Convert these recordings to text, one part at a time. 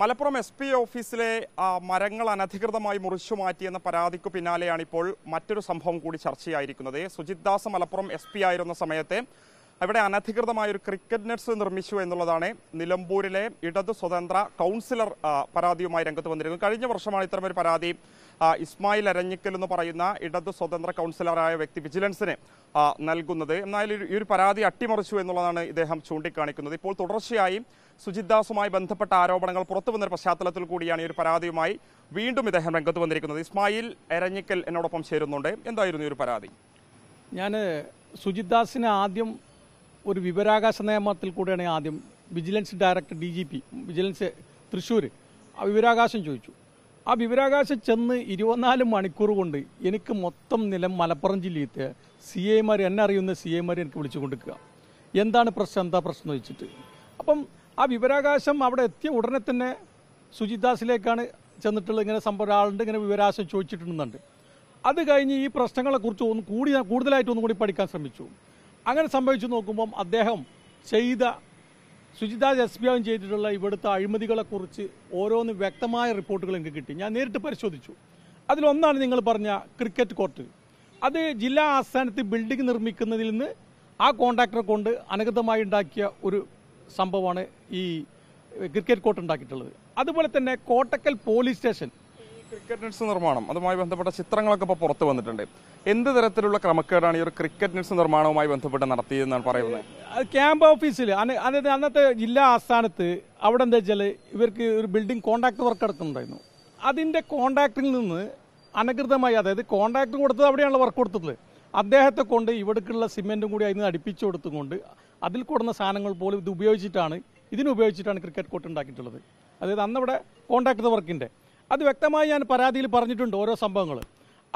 Malappuram S P ഓഫീസിലെ മരങ്ങൾ അനധികൃതമായി മുറിച്ചു മാറ്റിയെന്ന പരാതിക്ക് പിന്നാലെയാണ് ഇപ്പോൾ മറ്റൊരു സംഭവം കൂടി ചർച്ചയായിരിക്കുന്നത് സുജിത് ദാസ് മലപ്പുറം എസ് ആയിരുന്ന സമയത്തെ അവിടെ അനധികൃതമായ ഒരു ക്രിക്കറ്റ് നെറ്റ്സ് നിർമ്മിച്ചു എന്നുള്ളതാണ് നിലമ്പൂരിലെ ഇടതു സ്വതന്ത്ര കൗൺസിലർ പരാതിയുമായി രംഗത്ത് വന്നിരുന്നത് കഴിഞ്ഞ വർഷമാണ് ഇത്തരമൊരു പരാതി ഇസ്മായിൽ അരഞ്ഞിക്കൽ എന്ന് പറയുന്ന ഇടതു സ്വതന്ത്ര കൗൺസിലറായ വ്യക്തി വിജിലൻസിന് നൽകുന്നത് എന്നാൽ ഈ ഒരു പരാതി അട്ടിമറിച്ചു എന്നുള്ളതാണ് ഇദ്ദേഹം ചൂണ്ടിക്കാണിക്കുന്നത് ഇപ്പോൾ തുടർച്ചയായി സുജിത്ദാസുമായി ബന്ധപ്പെട്ട ആരോപണങ്ങൾ പുറത്തു വന്നൊരു പശ്ചാത്തലത്തിൽ കൂടിയാണ് ഈ ഒരു പരാതിയുമായി വീണ്ടും ഇദ്ദേഹം രംഗത്ത് വന്നിരിക്കുന്നത് ഇസ്മായിൽ അരഞ്ഞിക്കൽ എന്നോടൊപ്പം ചേരുന്നുണ്ട് എന്തായിരുന്നു ഈ ഒരു പരാതി ഞാൻ സുജിത് ദാസിനെ ആദ്യം ഒരു വിവരാകാശ നിയമത്തിൽ കൂടെയാണ് ആദ്യം vigilance director D G P vigilance Thrissur ആ വിവരാകാശം ചോദിച്ചു ആ വിവരാകാശം ചെന്ന് ഇരുപത്തിനാല് മണിക്കൂർ കൊണ്ട് എനിക്ക് മൊത്തം നിലം മലപ്പുറം ജില്ലയിലെ സി എമാർ എന്നെ അറിയുന്ന സി എമാർ എനിക്ക് വിളിച്ചു കൊടുക്കുക എന്താണ് പ്രശ്നം എന്താ പ്രശ്നം വെച്ചിട്ട് അപ്പം ആ വിവരാകാശം അവിടെ എത്തിയ ഉടനെ തന്നെ സുജിദാസിലേക്കാണ് ചെന്നിട്ടുള്ള ഇങ്ങനെ സംഭവം ഒരാളുണ്ട് ഇങ്ങനെ വിവരാശം ചോദിച്ചിട്ടുണ്ടെന്നുണ്ട് അത് കഴിഞ്ഞ് ഈ പ്രശ്നങ്ങളെക്കുറിച്ച് ഒന്ന് കൂടി കൂടുതലായിട്ട് ഒന്നും കൂടി പഠിക്കാൻ ശ്രമിച്ചു അങ്ങനെ സംഭവിച്ചു നോക്കുമ്പം അദ്ദേഹം ചെയ്ത സുജിത ആവും ചെയ്തിട്ടുള്ള ഇവിടുത്തെ അഴിമതികളെക്കുറിച്ച് ഓരോന്ന് വ്യക്തമായ റിപ്പോർട്ടുകൾ എനിക്ക് കിട്ടി ഞാൻ നേരിട്ട് പരിശോധിച്ചു അതിലൊന്നാണ് നിങ്ങൾ പറഞ്ഞ ക്രിക്കറ്റ് കോർട്ട് അത് ജില്ലാ ആസ്ഥാനത്ത് ബിൽഡിംഗ് നിർമ്മിക്കുന്നതിൽ നിന്ന് ആ കോൺട്രാക്ടറെ കൊണ്ട് അനഗതമായി ഉണ്ടാക്കിയ ഒരു സംഭവമാണ് ഈ ക്രിക്കറ്റ് കോർട്ട് ഉണ്ടാക്കിയിട്ടുള്ളത് അതുപോലെ തന്നെ Kottakkal police station cricket nets നിർമ്മാണം അതുമായി ബന്ധപ്പെട്ട ചിത്രങ്ങളൊക്കെ ഇപ്പോൾ പുറത്തു വന്നിട്ടുണ്ട് എന്ത് തരത്തിലുള്ള ക്രമക്കേടാണ് ഈ ഒരു ക്രിക്കറ്റ് നെറ്റ്സ് നിർമ്മാണവുമായി ബന്ധപ്പെട്ട് നടത്തിയതെന്നാണ് പറയുന്നത് ക്യാമ്പ് ഓഫീസിൽ അതായത് അന്നത്തെ ജില്ലാ ആസ്ഥാനത്ത് അവിടെ എന്താ വെച്ചാൽ ഇവർക്ക് ഒരു ബിൽഡിംഗ് കോൺട്രാക്ട് വർക്ക് എടുക്കുന്നുണ്ടായിരുന്നു അതിന്റെ കോൺട്രാക്ടിൽ നിന്ന് അനകൃതമായി അതായത് കോൺട്രാക്ട് കൊടുത്തത് അവിടെയാണ് വർക്ക് കൊടുത്തത് അദ്ദേഹത്തെ കൊണ്ട് ഇവിടേക്കുള്ള സിമെന്റും കൂടി അതിന് അടുപ്പിച്ചു കൊടുത്തുകൊണ്ട് അതിൽ കൂടുന്ന സാധനങ്ങൾ പോലും ഇത് ഉപയോഗിച്ചിട്ടാണ് ഇതിനുപയോഗിച്ചിട്ടാണ് ക്രിക്കറ്റ് കോർട്ട് ഉണ്ടാക്കിയിട്ടുള്ളത് അതായത് അന്നവിടെ കോൺട്രാക്ട് വർക്കിന്റെ അത് വ്യക്തമായി ഞാൻ പരാതിയിൽ പറഞ്ഞിട്ടുണ്ട് ഓരോ സംഭവങ്ങൾ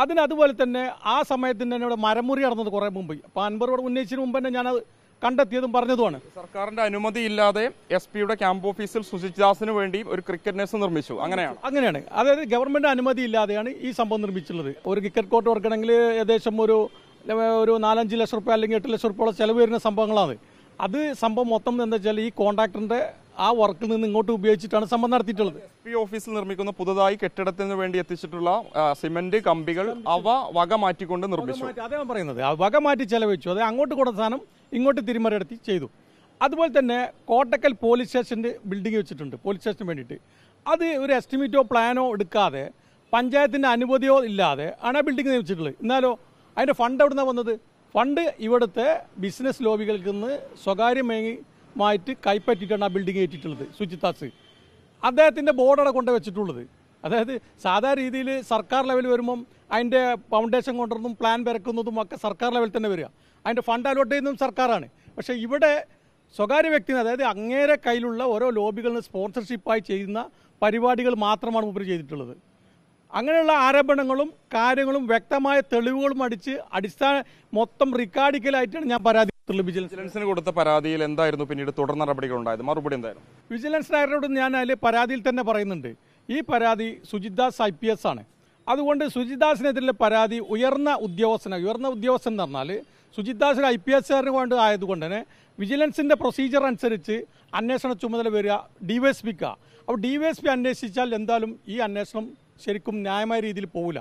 അതിന് അതുപോലെ തന്നെ ആ സമയത്തിന് തന്നെ ഇവിടെ മരമുറി നടന്നത് കുറേ മുമ്പ് അപ്പോൾ അൻപർ ഉന്നയിച്ചതിന് മുമ്പ് തന്നെ ഞാനത് കണ്ടെത്തിയതും പറഞ്ഞതുമാണ് സർക്കാരിന്റെ അനുമതി ഇല്ലാതെ എസ് പിയുടെ ക്യാമ്പ് ഓഫീസിൽ ദാസിന് വേണ്ടി ഒരു ക്രിക്കറ്റ് നേഴ്സ് നിർമ്മിച്ചു അങ്ങനെയാണ് അങ്ങനെയാണ് അതായത് ഗവൺമെന്റ് അനുമതി ഇല്ലാതെയാണ് ഈ സംഭവം നിർമ്മിച്ചിട്ടുള്ളത് ഒരു ക്രിക്കറ്റ് കോർട്ട് ഓർക്കണമെങ്കിൽ ഏകദേശം ഒരു ഒരു നാലഞ്ച് ലക്ഷം റുപ്യ അല്ലെങ്കിൽ എട്ട് ലക്ഷം റുപ്യോളം ചെലവ് വരുന്ന സംഭവങ്ങളാണ് അത് സംഭവം മൊത്തം എന്താ വെച്ചാൽ ഈ കോൺട്രാക്ടറിന്റെ ആ വർക്കിൽ നിന്ന് ഇങ്ങോട്ട് ഉപയോഗിച്ചിട്ടാണ് സംഭവം നടത്തിയിട്ടുള്ളത് പി ഓഫീസിൽ നിർമ്മിക്കുന്ന പുതുതായി കെട്ടിടത്തിന് വേണ്ടി എത്തിച്ചിട്ടുള്ള സിമന്റ് കമ്പികൾ അവ വക മാറ്റിക്കൊണ്ട് നിർമ്മിച്ചു അതാണ് പറയുന്നത് വക മാറ്റി ചെലവഴിച്ചു അത് അങ്ങോട്ട് കൊടുത്ത സാധനം ഇങ്ങോട്ട് തിരുമരടത്തി ചെയ്തു അതുപോലെ തന്നെ കോട്ടക്കൽ പോലീസ് സ്റ്റേഷൻ്റെ ബിൽഡിംഗ് വെച്ചിട്ടുണ്ട് പോലീസ് സ്റ്റേഷന് വേണ്ടിയിട്ട് അത് ഒരു എസ്റ്റിമേറ്റോ പ്ലാനോ എടുക്കാതെ പഞ്ചായത്തിൻ്റെ അനുമതിയോ ഇല്ലാതെ ആണ് ആ ബിൽഡിംഗ് നിയമിച്ചിട്ടുള്ളത് എന്നാലോ അതിൻ്റെ ഫണ്ട് നിന്നാണ് വന്നത് ഫണ്ട് ഇവിടുത്തെ ബിസിനസ് ലോബികൾക്ക് നിന്ന് സ്വകാര്യമേങ്ങി മായിട്ട് കൈപ്പറ്റിയിട്ടാണ് ആ ബിൽഡിംഗ് ഏറ്റിട്ടുള്ളത് സുജിത്താസ് അദ്ദേഹത്തിൻ്റെ ബോർഡാണ് കൊണ്ടു വെച്ചിട്ടുള്ളത് അതായത് സാധാരണ രീതിയിൽ സർക്കാർ ലെവൽ വരുമ്പം അതിൻ്റെ ഫൗണ്ടേഷൻ കൊണ്ടുവരുന്നതും പ്ലാൻ വരക്കുന്നതും ഒക്കെ സർക്കാർ ലെവൽ തന്നെ വരിക അതിൻ്റെ ഫണ്ട് അലോട്ട് ചെയ്യുന്നതും സർക്കാരാണ് പക്ഷേ ഇവിടെ സ്വകാര്യ വ്യക്തി അതായത് അങ്ങേരെ കയ്യിലുള്ള ഓരോ ലോബികളിൽ സ്പോൺസർഷിപ്പായി ചെയ്യുന്ന പരിപാടികൾ മാത്രമാണ് മുമ്പ് ചെയ്തിട്ടുള്ളത് അങ്ങനെയുള്ള ആരോപണങ്ങളും കാര്യങ്ങളും വ്യക്തമായ തെളിവുകളും അടിച്ച് അടിസ്ഥാന മൊത്തം റിക്കാർഡിക്കലായിട്ടാണ് ഞാൻ പരാതി വിജിലൻസിന് കൊടുത്ത പരാതിയിൽ എന്തായിരുന്നു പിന്നീട് തുടർ നടപടികൾ ഉണ്ടായത് മറുപടി എന്തായിരുന്നു വിജിലൻസ് ഡയറക്ടറോട് ഞാൻ അതിൽ പരാതിയിൽ തന്നെ പറയുന്നുണ്ട് ഈ പരാതി സുജിത്ദാസ് ഐ പി എസ് ആണ് അതുകൊണ്ട് സുജിത്ദാസിനെതിരെ പരാതി ഉയർന്ന ഉദ്യോഗസ്ഥന ഉയർന്ന ഉദ്യോഗസ്ഥൻ എന്ന് പറഞ്ഞാൽ സുജിത്ദാസ് ഒരു ഐ പി എസ്കാരന് വേണ്ടി ആയതുകൊണ്ട് തന്നെ വിജിലൻസിൻ്റെ പ്രൊസീജിയർ അനുസരിച്ച് അന്വേഷണ ചുമതല വരിക ഡി വൈ എസ് അപ്പോൾ ഡി വൈ എസ് പി അന്വേഷിച്ചാൽ എന്തായാലും ഈ അന്വേഷണം ശരിക്കും ന്യായമായ രീതിയിൽ പോകില്ല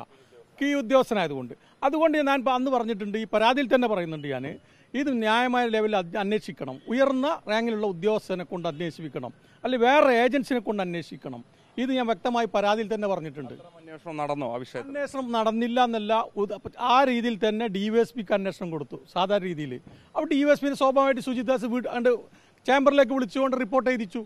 കീ ഉദ്യോഗസ്ഥനായതുകൊണ്ട് അതുകൊണ്ട് ഞാൻ അന്ന് പറഞ്ഞിട്ടുണ്ട് ഈ പരാതിയിൽ തന്നെ പറയുന്നുണ്ട് ഞാൻ ഇത് ന്യായമായ ലെവലിൽ അന്വേഷിക്കണം ഉയർന്ന റാങ്കിലുള്ള ഉദ്യോഗസ്ഥനെ കൊണ്ട് അന്വേഷിപ്പിക്കണം അല്ലെങ്കിൽ വേറെ ഏജൻസിനെ കൊണ്ട് അന്വേഷിക്കണം ഇത് ഞാൻ വ്യക്തമായി പരാതിയിൽ തന്നെ പറഞ്ഞിട്ടുണ്ട് അന്വേഷണം നടന്നോ അഭിഷേക് അന്വേഷണം നടന്നില്ല എന്നല്ല ആ രീതിയിൽ തന്നെ ഡി വൈ എസ് പിക്ക് അന്വേഷണം കൊടുത്തു സാധാരണ രീതിയിൽ അപ്പോൾ ഡി വൈ എസ് പിന്നെ സ്വാഭാവികമായിട്ട് സുജിദാസ് വീട് കണ്ട് ചേംബറിലേക്ക് വിളിച്ചുകൊണ്ട് റിപ്പോർട്ട് എഴുതിച്ചു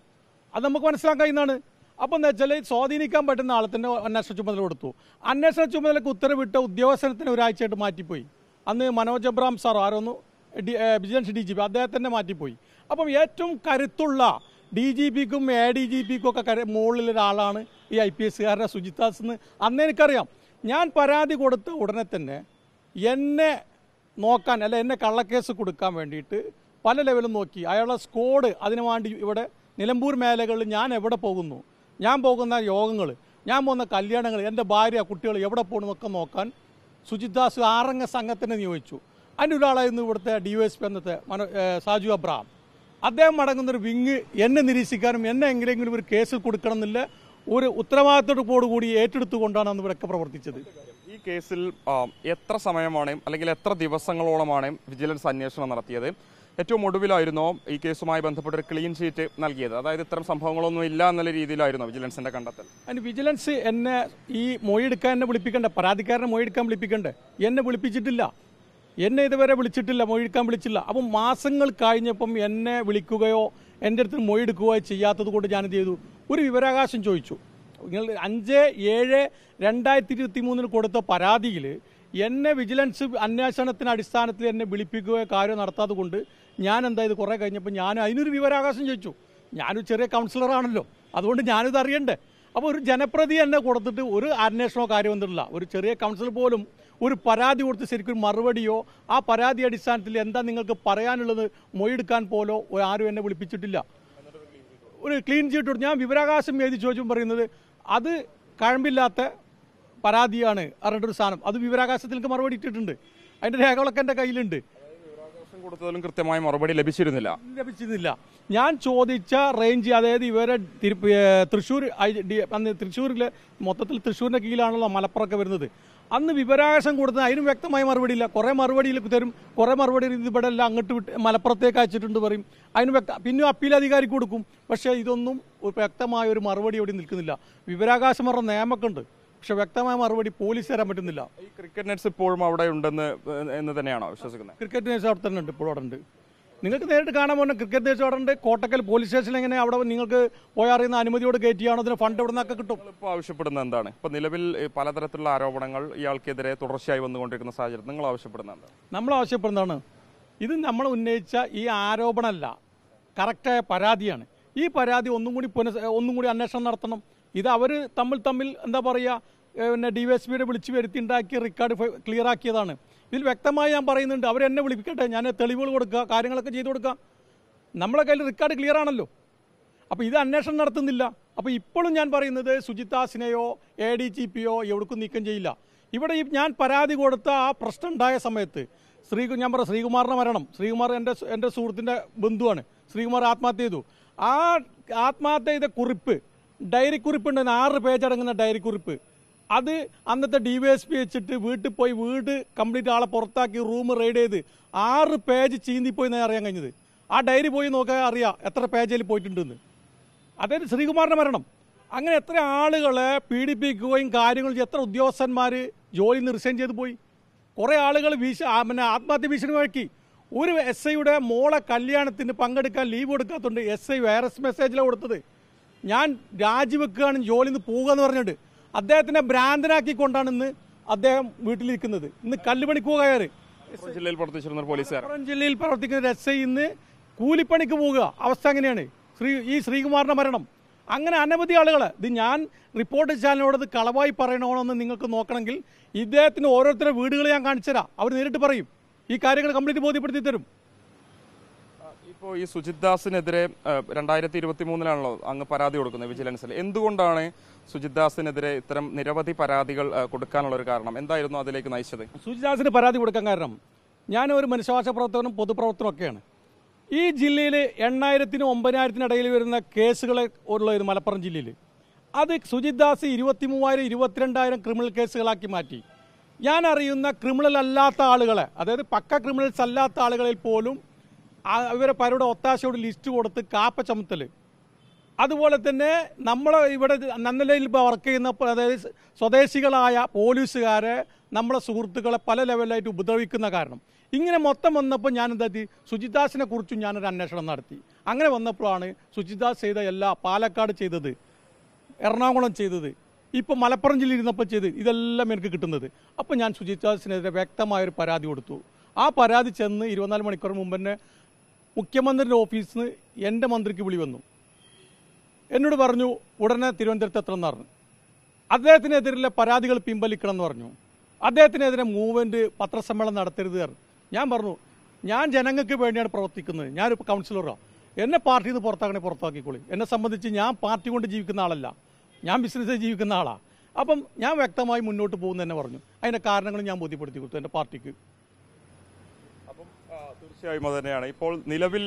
അത് നമുക്ക് മനസ്സിലാക്കാൻ കഴിയുന്നതാണ് അപ്പോൾ എന്താ വെച്ചാൽ സ്വാധീനിക്കാൻ പറ്റുന്ന ആളെ തന്നെ അന്വേഷണ ചുമതല കൊടുത്തു അന്വേഷണ ചുമതലക്ക് ഉത്തരവിട്ട ഉദ്യോഗസ്ഥനത്തിന് ഒരാഴ്ചയായിട്ട് മാറ്റിപ്പോയി അന്ന് മനോജ് അബ്രാം സാർ ആരോന്ന് വിജിലൻസ് ഡി ജി പി അദ്ദേഹത്തിൻ്റെ മാറ്റിപ്പോയി അപ്പം ഏറ്റവും കരുത്തുള്ള ഡി ജി പിക്കും എ ഡി ജി പിക്കും ഒക്കെ കര മുകളിലൊരാളാണ് ഈ ഐ പി എസ്സുകാരുടെ സുജിതാസ് എന്ന് അന്ന് എനിക്കറിയാം ഞാൻ പരാതി കൊടുത്ത ഉടനെ തന്നെ എന്നെ നോക്കാൻ അല്ല എന്നെ കള്ളക്കേസ് കൊടുക്കാൻ വേണ്ടിയിട്ട് പല ലെവലും നോക്കി അയാളുടെ സ്കോഡ് അതിനു വേണ്ടി ഇവിടെ നിലമ്പൂർ മേഖലകളിൽ ഞാൻ എവിടെ പോകുന്നു ഞാൻ പോകുന്ന യോഗങ്ങൾ ഞാൻ പോകുന്ന കല്യാണങ്ങൾ എൻ്റെ ഭാര്യ കുട്ടികൾ എവിടെ പോകണമെന്നൊക്കെ നോക്കാൻ സുജിത് ദാസ് ആറംഗ സംഘത്തിനെ നിയോഗിച്ചു അതിൻ്റെ ഒരാളായിരുന്നു ഇവിടുത്തെ ഡി വൈ എസ് പി അന്നത്തെ മനോ സാജു അബ്രഹാം അദ്ദേഹം അടങ്ങുന്നൊരു വിങ് എന്നെ നിരീക്ഷിക്കാനും എന്നെ എങ്ങനെയെങ്കിലും ഒരു കേസ് കൊടുക്കണം എന്നില്ല ഒരു ഉത്തരവാദിത്തോട് കൂടി ഏറ്റെടുത്തുകൊണ്ടാണ് അന്ന് ഇവരൊക്കെ പ്രവർത്തിച്ചത് ഈ കേസിൽ എത്ര സമയമാണ് അല്ലെങ്കിൽ എത്ര ദിവസങ്ങളോളമാണ് വിജിലൻസ് അന്വേഷണം നടത്തിയത് ഏറ്റവും ഒടുവിലായിരുന്നോ ഈ കേസുമായി ബന്ധപ്പെട്ട ഒരു ക്ലീൻ ഷീറ്റ് നൽകിയത് അതായത് ഇത്തരം സംഭവങ്ങളൊന്നും ഇല്ല എന്നുള്ള രീതിയിലായിരുന്നു വിജിലൻസിന്റെ കണ്ടെത്തൽ അതിന് വിജിലൻസ് എന്നെ ഈ മൊഴിയെടുക്കാൻ എന്നെ വിളിപ്പിക്കണ്ടേ പരാതിക്കാരനെ മൊഴിയെടുക്കാൻ വിളിപ്പിക്കണ്ടേ എന്നെ വിളിപ്പിച്ചിട്ടില്ല എന്നെ ഇതുവരെ വിളിച്ചിട്ടില്ല മൊഴിയെടുക്കാൻ വിളിച്ചില്ല അപ്പം മാസങ്ങൾ കഴിഞ്ഞപ്പം എന്നെ വിളിക്കുകയോ എൻ്റെ അടുത്ത് മൊഴിയെടുക്കുകയോ ചെയ്യാത്തത് കൊണ്ട് ഞാനെന്ത് ചെയ്തു ഒരു വിവരാകാശം ചോദിച്ചു നിങ്ങൾ അഞ്ച് ഏഴ് രണ്ടായിരത്തി ഇരുപത്തി മൂന്നിന് കൊടുത്ത പരാതിയിൽ എന്നെ വിജിലൻസ് അന്വേഷണത്തിന് അടിസ്ഥാനത്തിൽ എന്നെ വിളിപ്പിക്കുകയോ കാര്യം നടത്താതെ കൊണ്ട് ഞാൻ എന്തായത് കുറേ കഴിഞ്ഞപ്പോൾ ഞാൻ അതിനൊരു വിവരാകാശം ചോദിച്ചു ഞാനൊരു ചെറിയ കൗൺസിലറാണല്ലോ അതുകൊണ്ട് ഞാനിത് അറിയണ്ടേ അപ്പോൾ ഒരു ജനപ്രതി എന്നെ കൊടുത്തിട്ട് ഒരു അന്വേഷണമോ കാര്യമൊന്നുമില്ല ഒരു ചെറിയ കൗൺസിൽ പോലും ഒരു പരാതി കൊടുത്ത് ശരിക്കും മറുപടിയോ ആ പരാതി അടിസ്ഥാനത്തിൽ എന്താ നിങ്ങൾക്ക് പറയാനുള്ളത് മൊഴിയെടുക്കാൻ പോലോ ആരും എന്നെ വിളിപ്പിച്ചിട്ടില്ല ഒരു ക്ലീൻ ചീട്ട് കൊടുത്ത് ഞാൻ വിവരാകാശം എഴുതി ചോദിച്ചും പറയുന്നത് അത് കഴമ്പില്ലാത്ത പരാതിയാണ് അറിഞ്ഞിട്ടൊരു സാധനം അത് വിവരാകാശത്തിൽ മറുപടി ഇട്ടിട്ടുണ്ട് അതിൻ്റെ രേഖകളൊക്കെ എൻ്റെ കയ്യിലുണ്ട് കൊടുത്തതിലും കൃത്യമായ മറുപടി ലഭിച്ചിരുന്നില്ല ലഭിച്ചിരുന്നില്ല ഞാൻ ചോദിച്ച റേഞ്ച് അതായത് ഇവരെ തൃശ്ശൂർ അന്ന് തൃശ്ശൂരിൽ മൊത്തത്തിൽ തൃശ്ശൂരിൻ്റെ കീഴിലാണല്ലോ മലപ്പുറമൊക്കെ വരുന്നത് അന്ന് വിവരാകാശം കൊടുത്തത് അതിനും വ്യക്തമായ മറുപടി ഇല്ല കുറേ മറുപടിയിൽ തരും കുറേ മറുപടി ഇവിടെ എല്ലാം അങ്ങോട്ട് വിട്ട് മലപ്പുറത്തേക്ക് അയച്ചിട്ടുണ്ട് പറയും അതിന് വ്യക്ത പിന്നെ അപ്പീൽ അധികാരിക്ക് കൊടുക്കും പക്ഷേ ഇതൊന്നും വ്യക്തമായ ഒരു മറുപടി ഇവിടെ നിൽക്കുന്നില്ല വിവരാകാശം പറഞ്ഞ നിയമമൊക്കെ ഉണ്ട് പക്ഷെ വ്യക്തമായ മറുപടി പോലീസ് തരാൻ പറ്റുന്നില്ല ഈ ക്രിക്കറ്റ് നെറ്റ്സ് ഇപ്പോഴും അവിടെ ഉണ്ടെന്ന് എന്ന് തന്നെയാണോ വിശ്വസിക്കുന്നത് ക്രിക്കറ്റ് നെറ്റ്സ് അവിടെ തന്നെ ഉണ്ട് ഇപ്പോഴും അവിടെ ഉണ്ട് നിങ്ങൾക്ക് നേരിട്ട് കാണാൻ പോകുന്ന ക്രിക്കറ്റ് നെറ്റ്സ് അവിടെ ഉണ്ട് കോട്ടക്കൽ പോലീസ് സ്റ്റേഷനിൽ എങ്ങനെ അവിടെ നിങ്ങൾക്ക് പോയി അറിയുന്ന അനുമതിയോട് കയറ്റിയാണോ അതിന് ഫണ്ട് ഇവിടെ നിന്നൊക്കെ കിട്ടും ഇപ്പോൾ ആവശ്യപ്പെടുന്നത് എന്താണ് ഇപ്പോൾ നിലവിൽ പലതരത്തിലുള്ള ആരോപണങ്ങൾ ഇയാൾക്കെതിരെ തുടർച്ചയായി വന്നുകൊണ്ടിരിക്കുന്ന സാഹചര്യം നിങ്ങൾ ആവശ്യപ്പെടുന്നത് നമ്മൾ ആവശ്യപ്പെടുന്നതാണ് ഇത് നമ്മൾ ഉന്നയിച്ച ഈ ആരോപണമല്ല കറക്റ്റായ പരാതിയാണ് ഈ പരാതി ഒന്നും കൂടി പുനഃ ഒന്നും കൂടി അന്വേഷണം നടത്തണം ഇത് അവർ തമ്മിൽ തമ്മിൽ എന്താ പറയുക പിന്നെ ഡി വൈ എസ് പിയുടെ വിളിച്ചു വരുത്തി ഉണ്ടാക്കി റെക്കോർഡ് ക്ലിയർ ആക്കിയതാണ് ഇതിൽ വ്യക്തമായി ഞാൻ പറയുന്നുണ്ട് എന്നെ വിളിപ്പിക്കട്ടെ ഞാൻ തെളിവുകൾ കൊടുക്കുക കാര്യങ്ങളൊക്കെ ചെയ്തു കൊടുക്കുക നമ്മളെ കയ്യിൽ റെക്കോർഡ് ക്ലിയർ ആണല്ലോ അപ്പോൾ ഇത് അന്വേഷണം നടത്തുന്നില്ല അപ്പോൾ ഇപ്പോഴും ഞാൻ പറയുന്നത് സുജിത സിനയോ എ ഡി ജി പിയോ എവിടേക്കും നീക്കം ചെയ്യില്ല ഇവിടെ ഞാൻ പരാതി കൊടുത്ത ആ പ്രശ്നം ഉണ്ടായ സമയത്ത് ശ്രീ ഞാൻ പറയാം ശ്രീകുമാറിൻ്റെ മരണം ശ്രീകുമാർ എൻ്റെ എൻ്റെ സുഹൃത്തിൻ്റെ ബന്ധുവാണ് ശ്രീകുമാർ ആത്മഹത്യ ചെയ്തു ആ ആത്മഹത്യ ചെയ്ത കുറിപ്പ് ഡയറി കുറിപ്പുണ്ട് ആറ് പേജ് അടങ്ങുന്ന ഡയറി കുറിപ്പ് അത് അന്നത്തെ ഡി വൈ എസ് പി വെച്ചിട്ട് വീട്ടിൽ പോയി വീട് കംപ്ലീറ്റ് ആളെ പുറത്താക്കി റൂം റെയ്ഡ് ചെയ്ത് ആറ് പേജ് ചീന്തിപ്പോയി എന്നാണ് അറിയാൻ കഴിഞ്ഞത് ആ ഡയറി പോയി നോക്കാൻ അറിയാം എത്ര പേജിൽ പോയിട്ടുണ്ടെന്ന് അതായത് ശ്രീകുമാറിന്റെ മരണം അങ്ങനെ എത്ര ആളുകളെ പീഡിപ്പിക്കുകയും കാര്യങ്ങൾ എത്ര ഉദ്യോഗസ്ഥന്മാർ ജോലി റിസൈൻ ചെയ്ത് പോയി കുറേ ആളുകൾ വീശ പിന്നെ ആത്മഹത്യ ഭീഷണി വഴക്കി ഒരു എസ് ഐയുടെ മോളെ കല്യാണത്തിന് പങ്കെടുക്കാൻ ലീവ് കൊടുക്കാത്തതുകൊണ്ട് എസ് ഐ വൈറസ് മെസ്സേജിലാണ് കൊടുത്തത് ഞാൻ രാജിവെക്കുകയാണ് ജോലി നിന്ന് പോവുക എന്ന് പറഞ്ഞിട്ട് അദ്ദേഹത്തിനെ ഭ്രാന്തനാക്കിക്കൊണ്ടാണ് ഇന്ന് അദ്ദേഹം വീട്ടിലിരിക്കുന്നത് ഇന്ന് കല്ലുപണിക്ക് പോകാർ ജില്ലയിൽ ജില്ലയിൽ പ്രവർത്തിക്കുന്ന എസ് ഐ ഇന്ന് കൂലിപ്പണിക്ക് പോവുക അവസ്ഥ എങ്ങനെയാണ് ശ്രീ ഈ ശ്രീകുമാറിന്റെ മരണം അങ്ങനെ അനവധി ആളുകൾ ഇത് ഞാൻ റിപ്പോർട്ട് ചാനലിനോട് ഇത് കളവായി പറയണമെന്ന് നിങ്ങൾക്ക് നോക്കണമെങ്കിൽ ഇദ്ദേഹത്തിന് ഓരോരുത്തരുടെ വീടുകൾ ഞാൻ കാണിച്ചുതരാം അവർ നേരിട്ട് പറയും ഈ കാര്യങ്ങൾ കംപ്ലീറ്റ് ബോധ്യപ്പെടുത്തി തരും ഇപ്പോൾ ഈ സുജിത് ദാസിനെതിരെ രണ്ടായിരത്തി ഇരുപത്തി മൂന്നിലാണല്ലോ അങ്ങ് പരാതി കൊടുക്കുന്നത് വിജിലൻസിൽ എന്തുകൊണ്ടാണ് സുജിത് ദാസിനെതിരെ ഇത്തരം നിരവധി പരാതികൾ കൊടുക്കാനുള്ള ഒരു കാരണം എന്തായിരുന്നു അതിലേക്ക് നയിച്ചത് സുജിത് ദാസിന് പരാതി കൊടുക്കാൻ കാരണം ഞാൻ ഒരു മനുഷ്യാവകാശ പ്രവർത്തകനും പൊതുപ്രവർത്തനം ഒക്കെയാണ് ഈ ജില്ലയിൽ എണ്ണായിരത്തിനും ഒമ്പതിനായിരത്തിനിടയിൽ വരുന്ന കേസുകളെ ഉള്ളത് ഒരു മലപ്പുറം ജില്ലയിൽ അത് സുജിത് ദാസ് ഇരുപത്തി മൂവായിരം ഇരുപത്തിരണ്ടായിരം ക്രിമിനൽ കേസുകളാക്കി മാറ്റി ഞാൻ അറിയുന്ന ക്രിമിനൽ അല്ലാത്ത ആളുകളെ അതായത് പക്ക ക്രിമിനൽസ് അല്ലാത്ത ആളുകളിൽ പോലും ഇവരെ പലരുടെ ഒത്താശയോട് ലിസ്റ്റ് കൊടുത്ത് കാപ്പ ചുമത്തല് അതുപോലെ തന്നെ നമ്മൾ ഇവിടെ നന്നലയിൽ വർക്ക് ചെയ്യുന്ന അതായത് സ്വദേശികളായ പോലീസുകാരെ നമ്മളെ സുഹൃത്തുക്കളെ പല ലെവലിലായിട്ട് ഉപദ്രവിക്കുന്ന കാരണം ഇങ്ങനെ മൊത്തം വന്നപ്പോൾ ഞാൻ എന്താത്തി സുജിദാസിനെ കുറിച്ചും ഞാനൊരു അന്വേഷണം നടത്തി അങ്ങനെ വന്നപ്പോഴാണ് സുജിദാസ് ചെയ്ത എല്ലാ പാലക്കാട് ചെയ്തത് എറണാകുളം ചെയ്തത് ഇപ്പോൾ മലപ്പുറം ജില്ലയിൽ ഇരുന്നപ്പോൾ ചെയ്ത് ഇതെല്ലാം എനിക്ക് കിട്ടുന്നത് അപ്പോൾ ഞാൻ സുജിദാസിനെതിരെ വ്യക്തമായൊരു പരാതി കൊടുത്തു ആ പരാതി ചെന്ന് ഇരുപത്തിനാല് മണിക്കൂർ മുമ്പ് തന്നെ മുഖ്യമന്ത്രിയുടെ ഓഫീസിൽ നിന്ന് എൻ്റെ മന്ത്രിക്ക് വിളി വന്നു എന്നോട് പറഞ്ഞു ഉടനെ തിരുവനന്തപുരത്ത് എത്തണമെന്ന് പറഞ്ഞു അദ്ദേഹത്തിനെതിരെ പരാതികൾ പിൻവലിക്കണം എന്ന് പറഞ്ഞു അദ്ദേഹത്തിനെതിരെ മൂവ്മെൻറ്റ് പത്രസമ്മേളനം നടത്തരുത് ഞാൻ പറഞ്ഞു ഞാൻ ജനങ്ങൾക്ക് വേണ്ടിയാണ് പ്രവർത്തിക്കുന്നത് ഞാനിപ്പോൾ കൗൺസിലറാണ് എന്നെ പാർട്ടിയിൽ നിന്ന് പുറത്താക്കണേ പുറത്താക്കിക്കോളി എന്നെ സംബന്ധിച്ച് ഞാൻ പാർട്ടി കൊണ്ട് ജീവിക്കുന്ന ആളല്ല ഞാൻ ബിസിനസ്സിൽ ജീവിക്കുന്ന ആളാണ് അപ്പം ഞാൻ വ്യക്തമായി മുന്നോട്ട് പോകുന്നു പറഞ്ഞു അതിൻ്റെ കാരണങ്ങൾ ഞാൻ ബോധ്യപ്പെടുത്തി കൊടുത്തു എൻ്റെ പാർട്ടിക്ക് തീർച്ചയായും അത് തന്നെയാണ് ഇപ്പോൾ നിലവിൽ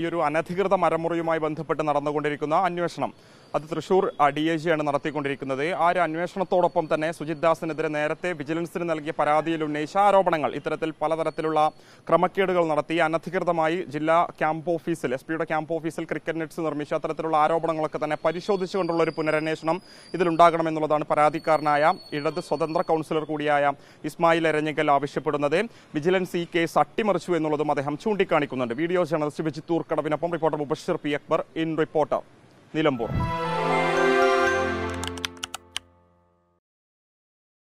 ഈ ഒരു അനധികൃത മരമുറിയുമായി ബന്ധപ്പെട്ട് നടന്നുകൊണ്ടിരിക്കുന്ന അന്വേഷണം അത് തൃശൂർ ഡി ഐ ജിയാണ് നടത്തിക്കൊണ്ടിരിക്കുന്നത് ആ ഒരു അന്വേഷണത്തോടൊപ്പം തന്നെ സുജിത് ദാസിനെതിരെ നേരത്തെ വിജിലൻസിന് നൽകിയ പരാതിയിൽ ഉന്നയിച്ച ആരോപണങ്ങൾ ഇത്തരത്തിൽ പലതരത്തിലുള്ള ക്രമക്കേടുകൾ നടത്തി അനധികൃതമായി ജില്ലാ ക്യാമ്പ് ഓഫീസിൽ എസ് പിയുടെ ക്യാമ്പ് ഓഫീസിൽ ക്രിക്കറ്റ് നെറ്റ്സ് നിർമ്മിച്ച അത്തരത്തിലുള്ള ആരോപണങ്ങളൊക്കെ തന്നെ പരിശോധിച്ചുകൊണ്ടുള്ള ഒരു പുനരന്വേഷണം ഇതിലുണ്ടാകണമെന്നുള്ളതാണ് പരാതിക്കാരനായ ഇടത് സ്വതന്ത്ര കൗൺസിലർ കൂടിയായ ഇസ്മായിൽ എരഞ്ഞിക്കൽ ആവശ്യപ്പെടുന്നത് വിജിലൻസ് ഈ കേസ് അട്ടിമറിച്ചു എന്നുള്ളതും അദ്ദേഹം ചൂണ്ടിക്കാണിക്കുന്നുണ്ട് വീഡിയോ ജേണലിസ്റ്റ് വിജിത്തൂർ കടവിനൊപ്പം reporter Mubashir P Akbar in reporter Nilambur